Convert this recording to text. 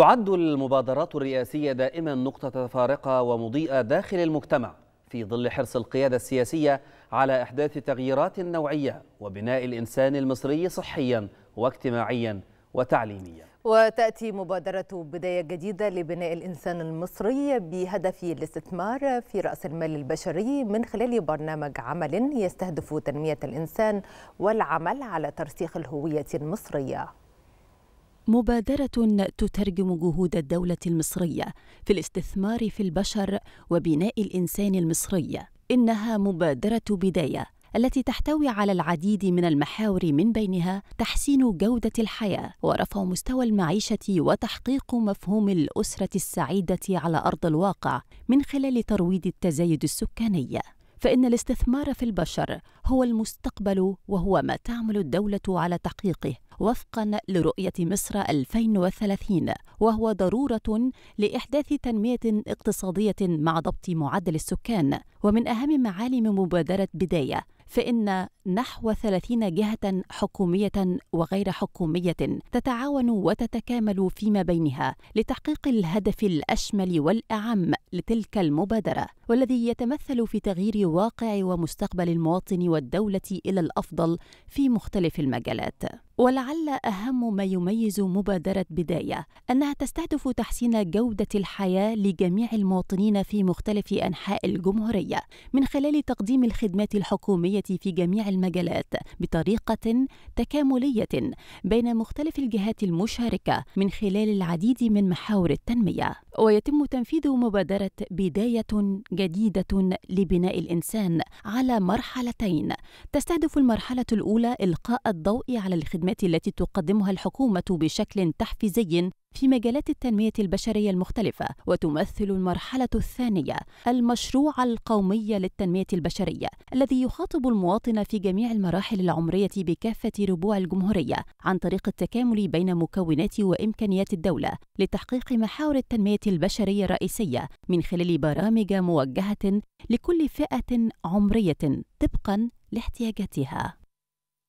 تعد المبادرات الرئاسية دائما نقطة فارقة ومضيئة داخل المجتمع في ظل حرص القيادة السياسية على إحداث تغييرات نوعية وبناء الإنسان المصري صحيا واجتماعيا وتعليميا وتأتي مبادرة بداية جديدة لبناء الإنسان المصري بهدف الاستثمار في رأس المال البشري من خلال برنامج عمل يستهدف تنمية الإنسان والعمل على ترسيخ الهوية المصرية مبادرة تترجم جهود الدولة المصرية في الاستثمار في البشر وبناء الإنسان المصري. إنها مبادرة بداية التي تحتوي على العديد من المحاور من بينها تحسين جودة الحياة ورفع مستوى المعيشة وتحقيق مفهوم الأسرة السعيدة على أرض الواقع من خلال ترويض التزايد السكاني. فإن الاستثمار في البشر هو المستقبل وهو ما تعمل الدولة على تحقيقه وفقا لرؤية مصر 2030 وهو ضرورة لإحداث تنمية اقتصادية مع ضبط معدل السكان ومن أهم معالم مبادرة بداية فإن نحو 30 جهة حكومية وغير حكومية تتعاون وتتكامل فيما بينها لتحقيق الهدف الأشمل والأعم لتلك المبادرة والذي يتمثل في تغيير واقع ومستقبل المواطن والدولة إلى الأفضل في مختلف المجالات ولعل أهم ما يميز مبادرة بداية أنها تستهدف تحسين جودة الحياة لجميع المواطنين في مختلف أنحاء الجمهورية من خلال تقديم الخدمات الحكومية في جميع المجالات بطريقة تكاملية بين مختلف الجهات المشاركة من خلال العديد من محاور التنمية ويتم تنفيذ مبادرة بداية جديدة لبناء الإنسان على مرحلتين تستهدف المرحلة الأولى إلقاء الضوء على الخدمات التي تقدمها الحكومة بشكل تحفيزي في مجالات التنمية البشرية المختلفة وتمثل المرحلة الثانية المشروع القومي للتنمية البشرية الذي يخاطب المواطن في جميع المراحل العمرية بكافة ربوع الجمهورية عن طريق التكامل بين مكونات وإمكانيات الدولة لتحقيق محاور التنمية البشرية الرئيسية من خلال برامج موجهة لكل فئة عمرية طبقا لاحتياجاتها